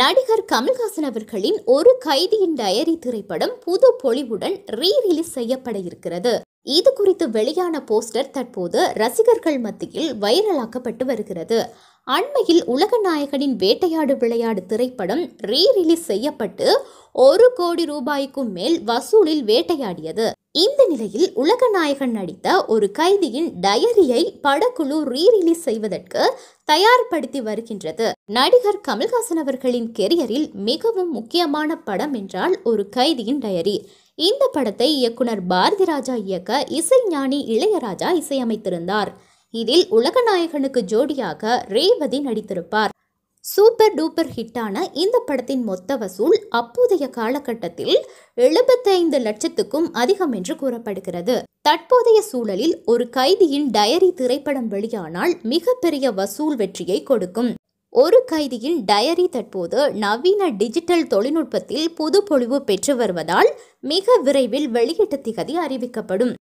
நடிகர் கமல்ஹாசன் அவர்களின் ஒரு கைதியின் டயரி திரைப்படம் புது பொலிவுடன் ரீ ரிலீஸ் செய்யப்பட இருக்கிறது இது குறித்து வெளியான போஸ்டர் தற்போது ரசிகர்கள் மத்தியில் வைரலாக்கப்பட்டு வருகிறது அண்மையில் உலக நாயகனின் வேட்டையாடு விளையாடு திரைப்படம் ரீ ரிலீஸ் செய்யப்பட்டு ஒரு கோடி ரூபாய்க்கும் மேல் வசூலில் வேட்டையாடியது இந்த நிலையில் உலக நாயகன் நடித்த ஒரு கைதியின் டயரியை படக்குழு ரீ ரிலீஸ் செய்வதற்கு தயார்படுத்தி வருகின்றது நடிகர் கமல்ஹாசன் அவர்களின் கெரியரில் மிகவும் முக்கியமான படம் என்றால் ஒரு கைதியின் டயரி இந்த படத்தை இயக்குனர் பாரதிராஜா இயக்க இசைஞானி இளையராஜா இசையமைத்திருந்தார் இதில் உலகநாயகனுக்கு ஜோடியாக ரேவதி நடித்திருப்பார் சூப்பர் டூப்பர் ஹிட்டான இந்த படத்தின் மொத்த வசூல் அப்போதைய காலகட்டத்தில் எழுபத்தைந்து லட்சத்துக்கும் அதிகம் என்று கூறப்படுகிறது தற்போதைய சூழலில் ஒரு கைதியின் டயரி திரைப்படம் வெளியானால் மிகப்பெரிய வசூல் வெற்றியை கொடுக்கும் ஒரு கைதியின் டயரி தற்போது நவீன டிஜிட்டல் தொழில்நுட்பத்தில் புதுப்பொழிவு பெற்று வருவதால் மிக விரைவில் வெளியீட்டு திகதி அறிவிக்கப்படும்